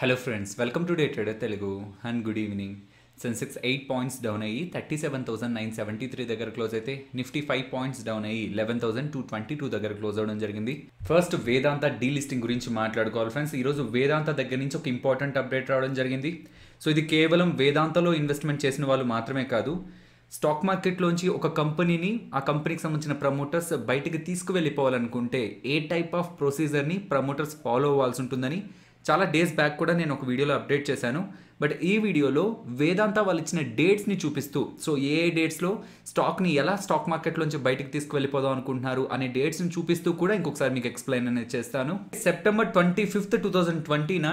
hello friends welcome to day trader Telugu and good evening Sensex eight points down అయ్యి thirty seven thousand nine seventy three దగ్గర close అయితే Nifty five points down అయ్యి eleven thousand two twenty two దగ్గర close అవ్వడం జరిగింది first వేదాంత D listing గురించి మాట్లాడుకోవాలి friends ఈరోజు వేదాంత దగ్గర నుంచి ఒక ఇంపార్టెంట్ అప్డేట్ రావడం జరిగింది సో ఇది కేవలం వేదాంతలో ఇన్వెస్ట్మెంట్ చేసిన వాళ్ళు మాత్రమే కాదు స్టాక్ మార్కెట్లోంచి ఒక కంపెనీని ఆ కంపెనీకి సంబంధించిన ప్రమోటర్స్ బయటికి తీసుకువెళ్ళిపోవాలనుకుంటే ఏ టైప్ ఆఫ్ ప్రొసీజర్ని ప్రమోటర్స్ ఫాలో అవ్వాల్సి ఉంటుందని చాలా డేస్ బ్యాక్ కూడా నేను ఒక వీడియోలో అప్డేట్ చేశాను బట్ ఈ వీడియోలో వేదాంత వాళ్ళు ఇచ్చిన డేట్స్ని చూపిస్తూ సో ఏ ఏ డేట్స్లో స్టాక్ని ఎలా స్టాక్ మార్కెట్లోంచి బయటకు తీసుకువెళ్ళిపోదాం అనుకుంటున్నారు అనే డేట్స్ని చూపిస్తూ కూడా ఇంకొకసారి మీకు ఎక్స్ప్లెయిన్ అనేది చేస్తాను September twenty fifth two thousand ట్వంటీన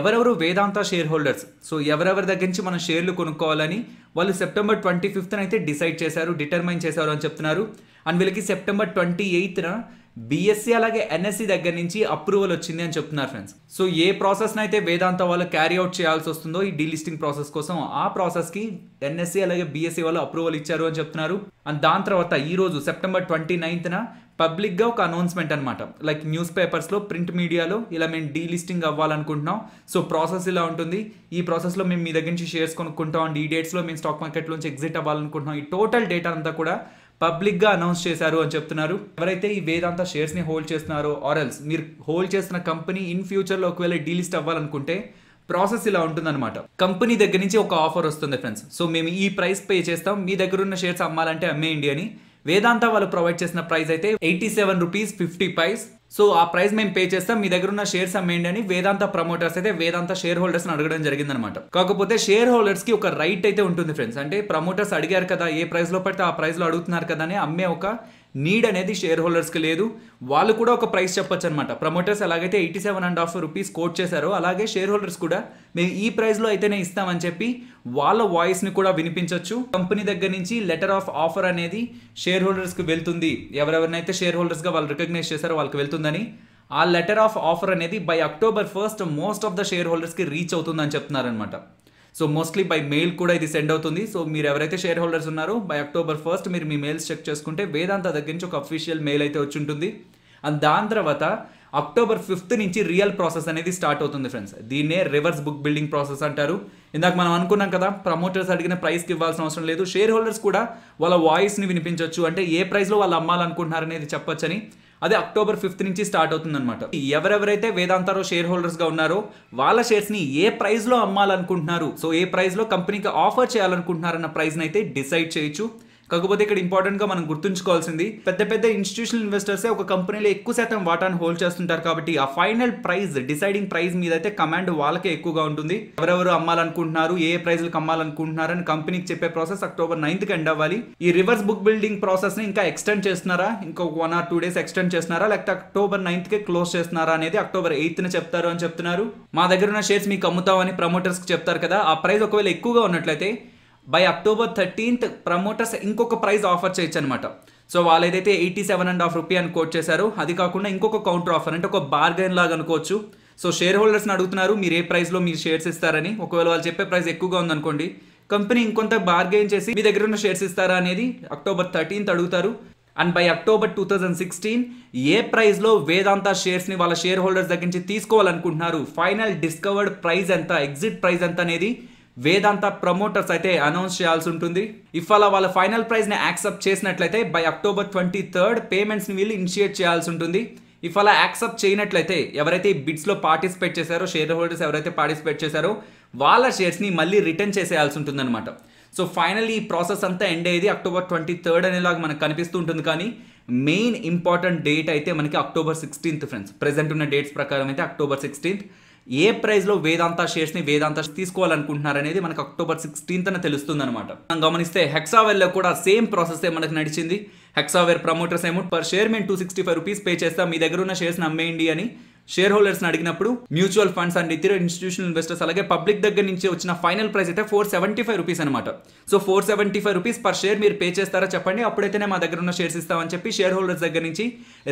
ఎవరెవరు వేదాంత షేర్ హోల్డర్స్ సో ఎవరెవరి దగ్గర నుంచి మనం షేర్లు కొనుక్కోవాలని వాళ్ళు సెప్టెంబర్ ట్వంటీ ఫిఫ్త్న అయితే డిసైడ్ చేశారు డిటర్మైన్ చేశారు అని చెప్తున్నారు అండ్ వీళ్ళకి సెప్టెంబర్ ట్వంటీ ఎయిత్న బీఎస్సీ అలాగే ఎన్ఎస్సీ దగ్గర నుంచి అప్రూవల్ వచ్చింది అని చెప్తున్నారు ఫ్రెండ్స్ సో ఏ ప్రాసెస్ అయితే వేదాంత వాళ్ళు క్యారీ అవుట్ చేయాల్సి వస్తుందో ఈ డీలిస్టింగ్ ప్రాసెస్ కోసం ఆ ప్రాసెస్కి ఎన్ఎస్సీ అలాగే బీఎస్సీ వాళ్ళు అప్రూవల్ ఇచ్చారు అని చెప్తున్నారు అండ్ దాని తర్వాత ఈ రోజు సెప్టెంబర్ ట్వంటీ నైన్త్న పబ్లిక్గా ఒక అనౌన్స్మెంట్ అనమాట లైక్ న్యూస్ పేపర్స్లో ప్రింట్ మీడియాలో ఇలా మేము డీలిస్టింగ్ అవ్వాలనుకుంటున్నాం సో ప్రాసెస్ ఇలా ఉంటుంది ఈ ప్రాసెస్లో మేము మీ దగ్గర నుంచి షేర్స్ కొనుక్కుంటాం అండ్ ఈ డేట్స్లో మేము స్టాక్ నుంచి ఎగ్జిట్ అవ్వాలనుకుంటున్నాం ఈ టోటల్ డేటా అంతా కూడా పబ్లిక్గా అనౌన్స్ చేశారు అని చెప్తున్నారు ఎవరైతే ఈ వేదాంత షేర్స్ని హోల్డ్ చేస్తున్నారో ఆరల్స్ మీరు హోల్డ్ చేసిన కంపెనీ ఇన్ ఫ్యూచర్లో ఒకవేళ డీలిస్ట్ అవ్వాలనుకుంటే ప్రాసెస్ ఇలా ఉంటుందన్నమాట కంపెనీ దగ్గర నుంచి ఒక ఆఫర్ వస్తుంది ఫ్రెండ్స్ సో మేము ఈ ప్రైస్ పే చేస్తాం మీ దగ్గర ఉన్న షేర్స్ అమ్మాలంటే అమ్మేయండి అని వేదాంత వాళ్ళు ప్రొవైడ్ చేసిన ప్రైస్ అయితే eighty seven rupees fifty paise so ఆ ప్రైస్ మేము పే చేస్తాం మీ దగ్గర ఉన్న షేర్స్ అమ్మేయండి అని వేదాంత ప్రమోటర్స్ అయితే వేదాంత షేర్ హోల్డర్స్ అడగడం జరిగిందనమాట కాకపోతే షేర్ హోల్డర్స్ కి ఒక రైట్ అయితే ఉంటుంది ఫ్రెండ్స్ అంటే ప్రమోటర్స్ అడిగారు కదా ఏ ప్రైస్ లో పడితే ఆ ప్రైస్ లో అడుగుతున్నారు కదా అని అమ్మే ఒక నీడ్ అనేది షేర్ హోల్డర్స్కి లేదు వాళ్ళు కూడా ఒక ప్రైస్ చెప్పొచ్చు అనమాట ప్రమోటర్స్ అలాగైతే eighty seven and half rupees quote చేశారో అలాగే షేర్ హోల్డర్స్ కూడా మేము ఈ ప్రైస్లో అయితేనే ఇస్తామని చెప్పి వాళ్ళ వాయిస్ని కూడా వినిపించవచ్చు కంపెనీ దగ్గర నుంచి లెటర్ ఆఫ్ ఆఫర్ అనేది షేర్ హోల్డర్స్కి వెళ్తుంది ఎవరెవరినైతే షేర్ హోల్డర్స్గా వాళ్ళు రికగ్నైజ్ చేశారో వాళ్ళకి వెళ్తుందని ఆ లెటర్ ఆఫ్ ఆఫర్ అనేది by October first most of the share హోల్డర్స్కి రీచ్ అవుతుందని చెప్తున్నారనమాట సో మోస్ట్లీ బై మెయిల్ కూడా ఇది సెండ్ అవుతుంది సో మీరు ఎవరైతే షేర్ హోల్డర్స్ ఉన్నారో బై అక్టోబర్ ఫస్ట్ మీరు మీ మెయిల్స్ చెక్ చేసుకుంటే వేదాంత దగ్గర నుంచి ఒక అఫీషియల్ మెయిల్ అయితే వచ్చి ఉంటుంది అండ్ దాని తర్వాత అక్టోబర్ ఫిఫ్త్ నుంచి రియల్ ప్రాసెస్ అనేది స్టార్ట్ అవుతుంది ఫ్రెండ్స్ దీన్నే రివర్స్ బుక్ బిల్డింగ్ ప్రాసెస్ అంటారు ఇందాక మనం అనుకున్నాం కదా ప్రమోటర్స్ అడిగిన ప్రైస్కి ఇవ్వాల్సిన అవసరం లేదు షేర్ హోల్డర్స్ కూడా వాళ్ళ వాయిస్ని వినిపించవచ్చు అంటే ఏ ప్రైస్లో వాళ్ళు అమ్మాలనుకుంటున్నారనేది చెప్పొచ్చని అది అక్టోబర్ ఫిఫ్త్ నుంచి స్టార్ట్ అవుతుంది అనమాట ఎవరెవరైతే వేదాంతాలో షేర్ గా ఉన్నారో వాళ్ళ షేర్స్ని ఏ ప్రైస్లో అమ్మాలనుకుంటున్నారు సో ఏ ప్రైస్లో కంపెనీకి ఆఫర్ చేయాలనుకుంటున్నారన్న ప్రైస్ని అయితే డిసైడ్ చేయొచ్చు కాకపోతే ఇక్కడ ఇంపార్టెంట్ గా మనం గుర్తుంచుకోవాల్సింది పెద్ద పెద్ద ఇన్స్టిట్యూషనల్ ఇన్వెస్టర్సే ఒక కంపెనీలో ఎక్కువ శాతం వాటాను హోల్డ్ చేస్తుంటారు కాబట్టి ఆ ఫైనల్ ప్రైస్ డిసైడింగ్ ప్రైస్ మీద అయితే కమాండ్ వాళ్ళకే ఎక్కువగా ఉంటుంది ఎవరెవరు అమ్మాలనుకుంటున్నారు ఏ ప్రైజ్లకు అమ్మాలనుకుంటున్నారు అని కంపెనీకి చెప్పే ప్రాసెస్ అక్టోబర్ నైన్త్ కి ఎండ్ అవ్వాలి ఈ రివర్స్ బుక్ బిల్డింగ్ ప్రాసెస్ని ఇంకా ఎక్స్టెండ్ చేస్తున్నారా ఇంకొక one or two days extend చేస్తున్నారా లేకపోతే అక్టోబర్ నైన్త్కి క్లోజ్ చేస్తున్నారా అనేది అక్టోబర్ ఎయిత్ ఎయిత్న చెప్తారు అని చెప్తున్నారు మా దగ్గర ఉన్న షేర్స్ మీకు అమ్ముతామని కి చెప్తారు కదా ఆ ప్రైస్ ఒకవేళ ఎక్కువగా ఉన్నట్లయితే బై అక్టోబర్ థర్టీన్త్ ప్రమోటర్స్ ఇంకొక ప్రైజ్ ఆఫర్ చేయొచ్చు అనమాట సో వాళ్ళు ఏదైతే eighty seven and half rupee అని కోట్ చేశారు అది కాకుండా ఇంకొక కౌంటర్ ఆఫర్ అంటే ఒక బార్గెన్ లాగా అనుకోవచ్చు సో షేర్ హోల్డర్స్ని అడుగుతున్నారు మీరు ఏ ప్రైస్లో మీరు షేర్స్ ఇస్తారని ఒకవేళ వాళ్ళు చెప్పే ప్రైస్ ఎక్కువగా ఉందనుకోండి కంపెనీ ఇంకొంత బార్గెయిన్ చేసి మీ దగ్గర ఉన్న షేర్స్ ఇస్తారా అనేది అక్టోబర్ థర్టీన్త్ అడుగుతారు and by October two thousand sixteen ఏ ప్రైస్లో వేదాంత షేర్స్ని వాళ్ళ షేర్ హోల్డర్స్ దగ్గర నుంచి తీసుకోవాలనుకుంటున్నారు ఫైనల్ డిస్కవర్డ్ ప్రైస్ ఎంత ఎగ్జిట్ ప్రైస్ ఎంత అనేది వేదాంత ప్రమోటర్స్ అయితే అనౌన్స్ చేయాల్సి ఉంటుంది ఇఫ్ వాళ్ళ ఫైనల్ ప్రైస్ని యాక్సెప్ట్ చేసినట్లయితే బై అక్టోబర్ ట్వంటీ థర్డ్ పేమెంట్స్ని వీళ్ళు ఇనిషియేట్ చేయాల్సి ఉంటుంది ఇఫలా యాక్సెప్ట్ చేయనట్లయితే ఎవరైతే ఈ బిడ్స్లో పార్టిసిపేట్ చేశారో షేర్ హోల్డర్స్ ఎవరైతే పార్టిసిపేట్ చేశారో వాళ్ళ షేర్స్ని మళ్ళీ రిటర్న్ చేసేయాల్సి ఉంటుందన్నమాట సో ఫైనల్లీ ఈ ప్రాసెస్ అంతా ఎండ్ అయ్యేది అక్టోబర్ ట్వంటీ థర్డ్ అనేలాగా మనకు కనిపిస్తూ ఉంటుంది కానీ మెయిన్ ఇంపార్టెంట్ డేట్ అయితే మనకి అక్టోబర్ సిక్స్టీన్త్ ఫ్రెండ్స్ ప్రెసెంట్ ఉన్న డేట్స్ ప్రకారం అయితే అక్టోబర్ సిక్స్టీన్త్ ఏ ప్రైస్లో వేదాంత షేర్స్ని వేదాంత తీసుకోవాలనుకుంటున్నారనేది మనకు అక్టోబర్ సిక్స్టీన్త్న తెలుస్తుంది అనమాట మనం గమనిస్తే హెక్సావెల్లో కూడా సేమ్ ప్రాసెస్ మనకు నడిచింది హెక్సావేర్ ప్రమోటర్స్ ఏమో పర్ షేర్ మేము two sixty five rupees pay చేస్తాం మీ దగ్గర ఉన్న షేర్స్ని అమ్మేయండి అని షేర్ హోల్డర్స్ని అడిగినప్పుడు మ్యూచువల్ ఫండ్స్ అండ్ ఇతర ఇన్స్టిట్యూషనల్ ఇన్వెస్టర్స్ అలాగే పబ్లిక్ దగ్గర నుంచి వచ్చిన ఫైనల్ ప్రైస్ అయితే ఫోర్ సెవెంటీ ఫైవ్ రూపీస్ అనమాట so four seventy five rupees per share మీరు పే చేస్తారా చెప్పండి అప్పుడైతేనే మా దగ్గర ఉన్న షేర్స్ ఇస్తామని చెప్పి షేర్ హోల్డర్స్ దగ్గర నుంచి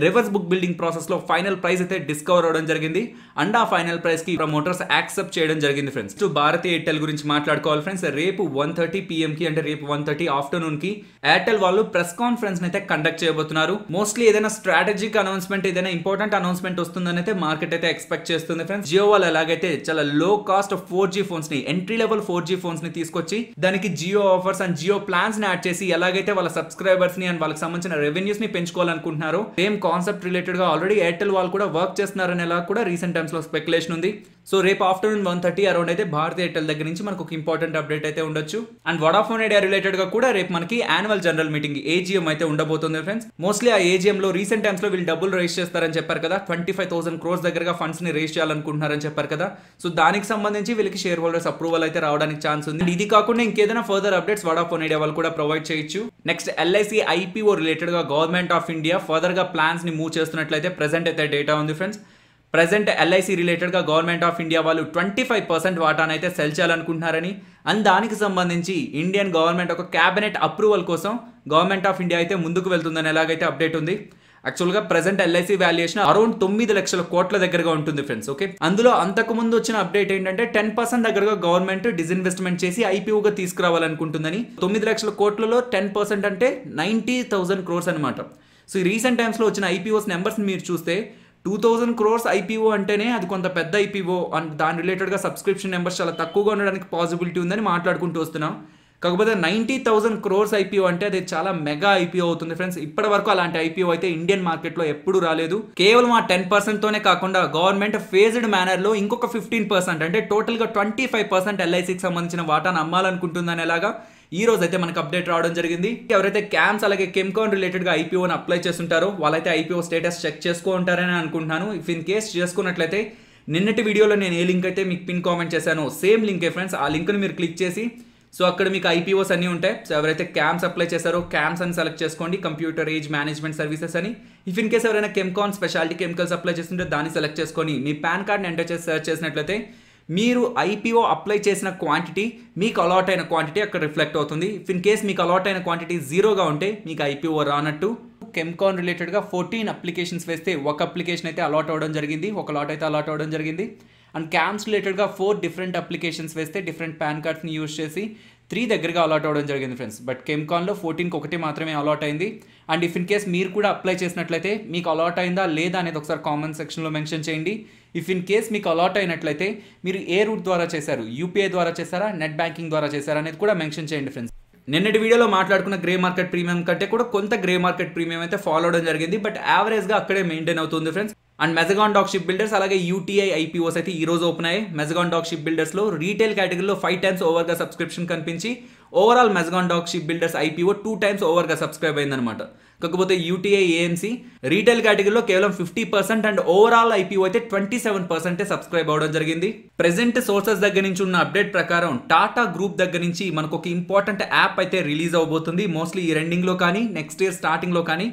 రివర్స్ బుక్ బిల్డింగ్ ప్రాసెస్ లో ఫైనల్ ప్రైస్ అయితే డిస్కవర్ అవడం జరిగింది అండ్ ఆ ఫైనల్ ప్రైస్ కి ప్రమోటర్స్ యాక్సెప్ట్ చేయడం జరిగింది ఫ్రెండ్స్ టు భారతీ ఎయిర్టెల్ గురించి మాట్లాడుకోవాలి ఫ్రెండ్స్ రేపు వన్ థర్టీ కి అంటే రేపు వన్ థర్టీ ఆఫ్టర్నూన్ కి ఎయిర్టెల్ వాళ్ళు ప్రెస్ కాన్ఫరెన్స్ అయితే కండక్ట్ చేయబోతున్నారు మోస్ట్లీ ఏదైనా స్ట్రాటజిక్ అనౌన్స్మెంట్ ఏదైనా ఇంపార్టెంట్ అనౌన్స్మెంట్ వస్తుందని అయితే మార్కెట్ అయితే ఎక్స్పెక్ట్ చేస్తుంది ఫ్రెండ్స్ జియో వాళ్ళు ఎలాగైతే చాలా low cost four G phones ని entry level four G phones ని తీసుకొచ్చి దానికి Jio offers and Jio plans ని యాడ్ చేసి ఎలాగైతే వాళ్ళ సబ్స్క్రైబర్స్ ని అండ్ వాళ్ళకి సంబంధించిన రెవెన్యూస్ ని పెంచుకోవాలనుకుంటున్నారు సేమ్ కాన్సెప్ట్ రిలేటెడ్ గా ఆల్రెడీ ఎయిర్టెల్ వాళ్ళు కూడా వర్క్ చేస్తున్నారని ఎలా కూడా రీసెంట్ టైమ్స్ లో స్పెక్యులేషన్ ఉంది సో రేపు ఆఫ్టర్నూన్ వన్ థర్టీ అరౌండ్ అయితే భారతీయ ఎయిర్టెల్ దగ్గర నుంచి మనకు ఒక ఇంపార్టెంట్ అప్డేట్ అయితే ఉండొచ్చు అండ్ వడాఫోన్ ఐడియా రిలేటెడ్గా కూడా రేపు మనకి యాన్యువల్ జనరల్ మీటింగ్ ఏజీఎం అయితే ఉండబోతుంది ఫ్రెండ్స్ మోస్ట్లీ ఆ ఏజీఎం లో రీసెంట్ లో వీళ్ళు డబ్బులు రేస్ చేస్తారని చెప్పారు కదా ట్వంటీ ఫైవ్ థౌసండ్ క్రోర్స్ దగ్గరగా ఫండ్స్ని రేస్ చేయాలనుకుంటున్నారని చెప్పారు కదా సో దానికి సంబంధించి వీళ్ళకి షేర్ హోల్డర్స్ అప్రూవల్ అయితే రావడానికి ఛాన్స్ ఉంది ఇది కాకుండా ఇంకేదైనా ఫర్దర్ అప్డేట్స్ వడాఫోన్ ఐడియా వాళ్ళు కూడా ప్రొవైడ్ చేయొచ్చు నెక్స్ట్ ఎల్ఐసి ఐపీఓ రిలేటెడ్గా government of India further plans ప్లాన్స్ని మూవ్ చేస్తున్నట్లయితే ప్రెసెంట్ అయితే డేటా ఉంది ఫ్రెండ్స్ ప్రజెంట్ ఎల్ఐసి రిలేటెడ్గా గవర్నమెంట్ ఆఫ్ ఇండియా వాళ్ళు ట్వంటీ ఫైవ్ పర్సెంట్ వాటానైతే సెల్ చేయాలనుకుంటున్నారని అండ్ దానికి సంబంధించి ఇండియన్ గవర్నమెంట్ ఒక క్యాబినెట్ అప్రూవల్ కోసం గవర్నమెంట్ ఆఫ్ ఇండియా అయితే ముందుకు వెళ్తుందని ఎలాగైతే అప్డేట్ ఉంది యాక్చువల్గా ప్రజెంట్ ఎల్ఐసి వాల్యుయేషన్ అరౌండ్ తొమ్మిది లక్షల కోట్ల దగ్గరగా ఉంటుంది ఫ్రెండ్స్ ఓకే అందులో అంతకు ముందు వచ్చిన అప్డేట్ ఏంటంటే టెన్ పర్సెంట్ దగ్గరగా గవర్నమెంట్ డిజిన్వెస్ట్మెంట్ చేసి ఐపీఓగా తీసుకురావాలనుకుంటుందని తొమ్మిది లక్షల కోట్లలో టెన్ పర్సెంట్ అంటే నైంటీ థౌసండ్ క్రోర్స్ అనమాట సో ఈ రీసెంట్ టైమ్స్లో వచ్చిన ఐపీఓస్ నెంబర్స్ మీరు చూస్తే టూ థౌజండ్ క్రోర్స్ ఐపీఓ అంటేనే అది కొంత పెద్ద ఐపీఓ అండ్ దాని రిలేటెడ్గా సబ్స్క్రిప్షన్ నెంబర్స్ చాలా తక్కువగా ఉండడానికి పాసిబిలిటీ ఉందని మాట్లాడుకుంటూ వస్తున్నాం కాకపోతే నైంటీ థౌసండ్ క్రోర్స్ ఐపీఓ అంటే అది చాలా మెగా ఐపీఓ అవుతుంది ఫ్రెండ్స్ ఇప్పటి వరకు అలాంటి ఐపీఓ అయితే ఇండియన్ మార్కెట్లో ఎప్పుడు రాలేదు కేవలం ఆ టెన్ పర్సెంట్తోనే కాకుండా గవర్నమెంట్ ఫేజ్డ్ మేనర్లో ఇంకొక ఫిఫ్టీన్ పర్సెంట్ అంటే టోటల్గా ట్వంటీ ఫైవ్ పర్సెంట్ ఎల్ఐసికి సంబంధించిన వాటాను అమ్మాలనుకుంటుందని ఎలాగా ఈ రోజు అయితే మనకు అప్డేట్ రావడం జరిగింది ఎవరైతే క్యాంప్స్ అలాగే కెమ్కాన్ రిలేటెడ్గా ఐపీఓని అప్లై చేస్తుంటారో వాళ్ళైతే ఐపీఓ స్టేటస్ చెక్ చేసుకో ఉంటారని అనుకుంటున్నాను ఇఫ్ ఇన్ కేస్ చేసుకున్నట్లయితే నిన్నటి వీడియోలో నేను ఏ లింక్ అయితే మీకు పిన్ కామెంట్ చేశాను సేమ్ లింక్ ఫ్రెండ్స్ ఆ లింక్ని మీరు క్లిక్ చేసి సో అక్కడ మీకు ఐపీఓస్ అన్నీ ఉంటాయి సో ఎవరైతే క్యాంప్స్ అప్లై చేశారో క్యాంప్స్ అని సెలెక్ట్ చేసుకోండి కంప్యూటర్ ఏజ్ మేనేజ్మెంట్ సర్వీసెస్ అని ఇఫ్ ఇన్ కేసు ఎవరైనా కెమ్కాన్ స్పెషాలిటీ కెమికల్స్ అప్లై చేస్తుంటే దాన్ని సెలెక్ట్ చేసుకొని మీ పాన్ కార్డ్ని ఎంటర్ చేసి సెర్చ్ చేసినట్లయితే మీరు ఐపీఓ అప్లై చేసిన క్వాంటిటీ మీకు అలాట్ అయిన క్వాంటిటీ అక్కడ రిఫ్లెక్ట్ అవుతుంది ఇన్ కేస్ మీకు అలాట్ అయిన క్వాంటిటీ జీరోగా ఉంటే మీకు ఐపీఓ రానట్టు కెమ్కాన్ రిలేటెడ్గా ఫోర్టీన్ అప్లికేషన్స్ వేస్తే ఒక అప్లికేషన్ అయితే అలాట్ అవ్వడం జరిగింది ఒక లాట్ అయితే అలాట్ అవ్వడం జరిగింది అండ్ క్యాంప్స్ రిలేటెడ్గా ఫోర్ డిఫరెంట్ అప్లికేషన్స్ వేస్తే డిఫరెంట్ పాన్ కార్డ్స్ని యూజ్ చేసి త్రీ దగ్గరగా అలాట్ అవ్వడం జరిగింది ఫ్రెండ్స్ బట్ కెమ్కాన్లో ఫోర్టీన్కి ఒకటి మాత్రమే అలాట్ అయింది అండ్ ఇఫ్ ఇన్ కేస్ మీరు కూడా అప్లై చేసినట్లయితే మీకు అలాట్ అయిందా లేదా అనేది ఒకసారి కామెంట్ సెక్షన్లో మెన్షన్ చేయండి ఇఫ్ ఇన్ కేస్ మీకు అలాట్ అయినట్లయితే మీరు ఏ రూట్ ద్వారా చేశారు యూపీఐ ద్వారా చేశారా నెట్ బ్యాంకింగ్ ద్వారా చేశారా అనేది కూడా మెన్షన్ చేయండి ఫ్రెండ్స్ నిన్నటి వీడియోలో మాట్లాడుకున్న గ్రే మార్కెట్ ప్రీమియం కంటే కూడా కొంత గ్రే మార్కెట్ ప్రీమియం అయితే ఫాలో అవడం జరిగింది బట్ యావరేజ్గా అక్కడే మెయింటైన్ అవుతుంది friends and Mazagon dock ship builders అలాగే యూటీఐ ఐపీఓస్ అయితే ఈ రోజు ఓపెన్ అయ్యాయి మెజగాన్ డాక్ షిప్ బిల్డర్స్లో రీటైల్ కేటగిరీలో ఫైవ్ టైమ్స్ ఓవర్గా సబ్స్క్రిప్షన్ కనిపించి overall Mazagon dock ship builders IPO two times ఓవర్గా సబ్స్క్రైబ్ అయిందనమాట కాకపోతే యూటీఐ ఏఎంసీ రీటైల్ కేటగిరీలో కేవలం fifty percent and overall IPO అయితే ట్వంటీ సెవెన్ పర్సెంటే సబ్స్క్రైబ్ అవడం జరిగింది ప్రెసెంట్ సోర్సెస్ దగ్గర నుంచి ఉన్న అప్డేట్ ప్రకారం టాటా గ్రూప్ దగ్గర నుంచి మనకు ఒక ఇంపార్టెంట్ యాప్ అయితే రిలీజ్ అవబోతుంది మోస్ట్లీ ఈ రెండింగ్లో కానీ నెక్స్ట్ ఇయర్ స్టార్టింగ్లో కానీ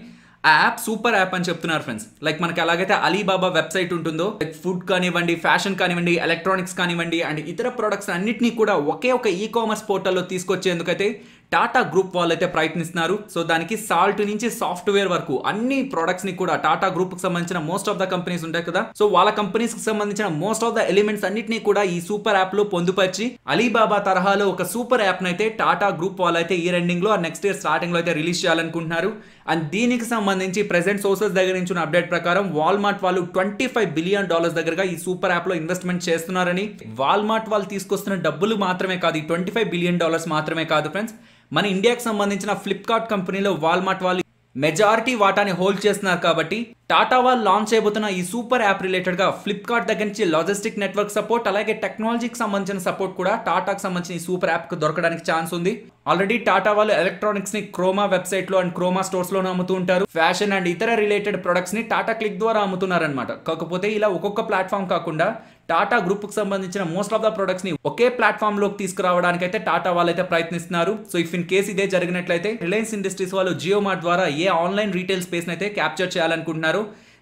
ఆ యాప్ సూపర్ యాప్ అని చెప్తున్నారు ఫ్రెండ్స్ లైక్ మనకి అలాగైతే అలీబాబా వెబ్సైట్ ఉంటుందో లైక్ ఫుడ్ కానివ్వండి ఫ్యాషన్ కానివ్వండి ఎలక్ట్రానిక్స్ కానివ్వండి అండ్ ఇతర ప్రొడక్ట్స్ అన్నింటినీ కూడా ఒకే ఒక ఈ కామర్స్ పోర్టల్లో తీసుకొచ్చేందుకైతే టాటా గ్రూప్ వాళ్ళైతే ప్రయత్నిస్తున్నారు సో దానికి సాల్ట్ నుంచి సాఫ్ట్వేర్ వరకు అన్ని ప్రొడక్ట్స్ ని కూడా టాటా గ్రూప్ కి సంబంధించిన మోస్ట్ ఆఫ్ ద కంపెనీస్ ఉంటాయి కదా సో వాళ్ళ కంపెనీస్ కి సంబంధించిన మోస్ట్ ఆఫ్ ద ఎలిమెంట్స్ అన్నింటినీ కూడా ఈ సూపర్ యాప్ లో పొందుపరిచి అలీబాబా తరహాలో ఒక సూపర్ యాప్ అయితే టాటా గ్రూప్ వాళ్ళైతే ఈ రెండింగ్ లో నెక్స్ట్ ఇయర్ స్టార్టింగ్ లో అయితే రిలీజ్ చేయాలనుకుంటున్నారు అండ్ దీనికి సంబంధించి ప్రెసెంట్ సోర్సెస్ దగ్గర నుంచి ఉన్న అప్డేట్ ప్రకారం వాల్మార్ట్ వాళ్ళు ట్వంటీ ఫైవ్ బిలియన్ డాలర్స్ దగ్గరగా ఈ సూపర్ యాప్ లో ఇన్వెస్ట్మెంట్ చేస్తున్నారని వాల్మార్ట్ వాళ్ళు తీసుకొస్తున్న డబ్బులు మాత్రమే కాదు ఈ ట్వంటీ ఫైవ్ బిలియన్ డాలర్స్ మాత్రమే కాదు ఫ్రెండ్స్ మన ఇండియాకి సంబంధించిన ఫ్లిప్కార్ట్ కంపెనీలో వాల్మార్ట్ వాళ్ళు మెజారిటీ వాటాని హోల్డ్ చేస్తున్నారు కాబట్టి టాటా వాళ్ళు లాంచ్ చేయబోతున్న ఈ సూపర్ యాప్ రిలేటెడ్గా ఫ్లిప్కార్ట్ దగ్గర నుంచి లాజిస్టిక్ నెట్వర్క్ సపోర్ట్ అలాగే టెక్నాలజీకి సంబంధించిన సపోర్ట్ కూడా టాటాకి సంబంధించిన ఈ సూపర్ యాప్కి దొరకడానికి ఛాన్స్ ఉంది ఆల్రెడీ టాటా వాళ్ళు ఎలక్ట్రానిక్స్ ని క్రోమా వెబ్సైట్ లో అండ్ క్రోమా స్టోర్స్ అమ్ముతూ ఉంటారు ఫ్యాషన్ అండ్ ఇతర రిలేటెడ్ ప్రొడక్ట్స్ ని టాటా క్లిక్ ద్వారా అమ్ముతున్నారనమాట కాకపోతే ఇలా ఒక్కొక్క ప్లాట్ఫామ్ కాకుండా టాటా గ్రూప్కు సంబంధించిన మోస్ట్ ఆఫ్ ద ప్రొడక్ట్స్ని ఒకే ప్లాట్ఫామ్లోకి తీసుకురావడానికి అయితే టాటా వాళ్ళైతే ప్రయత్నిస్తున్నారు సో ఇఫ్ ఇన్ కేసు ఇదే జరిగినట్లయితే రిలయన్స్ ఇండస్ట్రీస్ వాళ్ళు జియో మార్ట్ ద్వారా ఏ ఆన్లైన్ రీటైల్ స్పేస్ని అయితే క్యాప్చర్ చేయాలనుకుంటున్నారు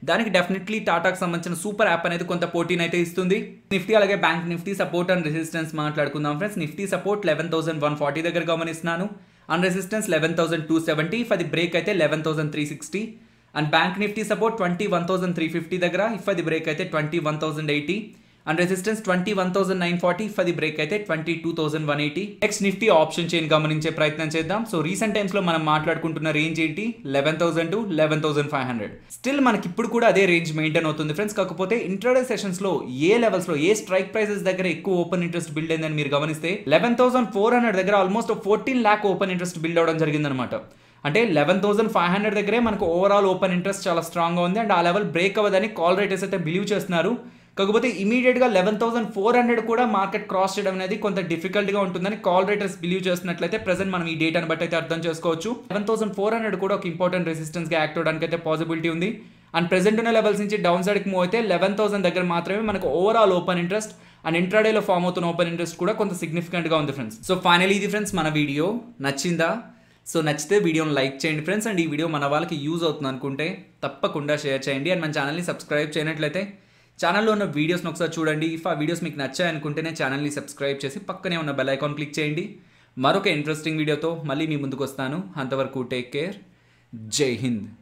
దానికి డెఫినెట్లీ టాటాకు సంబంధించిన సూపర్ యాప్ అనేది కొంత పోటీని అయితే ఇస్తుంది నిఫ్టీ అలాగే bank Nifty support and resistance మాట్లాడుకుందాం friends Nifty support eleven thousand one forty దగ్గర గమనిస్తున్నాను and resistance eleven thousand two seventy if అది బ్రేక్ అయితే eleven thousand three sixty and bank Nifty support twenty one thousand three fifty దగ్గర if అది break అయితే twenty one thousand eighty and resistance twenty one thousand nine forty further break అయితే twenty two thousand one eighty next Nifty option chain గమనించే ప్రయత్నం చేద్దాం so recent టైమ్స్లో మనం మాట్లాడుకుంటున్న రేంజ్ ఏంటి eleven thousand to eleven thousand five hundred still మనకి ఇప్పుడు కూడా అదే రేంజ్ మెయింటైన్ అవుతుంది ఫ్రెండ్స్ కాకపోతే సెషన్స్ సెషన్స్లో ఏ లెవెల్స్లో ఏ స్ట్రైక్ ప్రైసెస్ దగ్గర ఎక్కువ ఓపెన్ ఇంట్రెస్ట్ బిల్డ్ అయిందని మీరు గమనిస్తే లెవెన్ థౌసండ్ ఫోర్ హండ్రెడ్ దగ్గర almost fourteen lakh open interest build అవడం జరిగిందనమాట అంటే లెవెన్ థౌసండ్ ఫైవ్ హండ్రెడ్ దగ్గరే మనకు ఓవరాల్ ఓపెన్ ఇంట్రెస్ట్ చాలా స్ట్రాంగ్గా ఉంది అండ్ ఆ లెవెల్ బ్రేక్ అవ్వదని కాల్ రైటర్స్ అయితే బిలీవ్ చేస్తున్నారు కాకపోతే ఇమీడియట్గా లెవెన్ థౌసండ్ ఫోర్ హండ్రెడ్ కూడా మార్కెట్ క్రాస్ చేయడం అనేది కొంత డిఫికల్ట్గా ఉంటుందని కాల్ రేటర్స్ బిలీవ్ చేసినట్లయితే ప్రజెంట్ మనం ఈ డేటాను బట్టి అయితే అర్థం చేసుకోవచ్చు లెవెన్ థౌసండ్ ఫోర్ హండ్రెడ్ కూడా ఒక ఇంపార్టెంట్ రెసిస్టెన్స్గా యాక్ట్ అవడానికి అయితే పాసిబిలిటీ ఉంది అండ్ ప్రెసెంట్ ఉన్న లెవెల్స్ నుంచి డౌన్ సైడ్కి మూవ్ అయితే లెవెన్ థౌసండ్ దగ్గర మాత్రమే మనకు ఓవరాల్ ఓపెన్ ఇంట్రెస్ట్ అండ్ ఇంట్రాడేలో ఫామ్ అవుతున్న ఓపెన్ ఇంట్రెస్ట్ కూడా కొంత సిగ్నిఫికెంట్గా ఉంది ఫ్రెండ్స్ సో ఫైనల్ ఇది ఫ్రెండ్స్ మన వీడియో నచ్చిందా సో నచ్చితే వీడియోని లైక్ చేయండి ఫ్రెండ్స్ అండ్ ఈ వీడియో మన వాళ్ళకి యూజ్ అవుతుంది అనుకుంటే తప్పకుండా షేర్ చేయండి అండ్ మన ఛానల్ని సబ్స్క్రైబ్ చేయనట్లయితే ఛానల్లో ఉన్న వీడియోస్ని ఒకసారి చూడండి ఇఫ్ ఆ వీడియోస్ మీకు నచ్చాయనుకుంటేనే ఛానల్ని సబ్స్క్రైబ్ చేసి పక్కనే ఉన్న బెల్ ఐకాన్ క్లిక్ చేయండి మరొక ఇంట్రెస్టింగ్ వీడియోతో మళ్ళీ మీ ముందుకు వస్తాను అంతవరకు టేక్ కేర్ జై హింద్